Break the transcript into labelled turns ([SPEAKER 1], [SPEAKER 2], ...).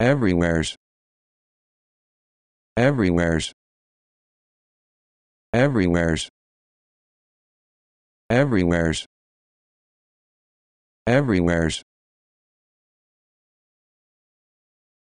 [SPEAKER 1] everywheres everywheres everywheres everywheres everywheres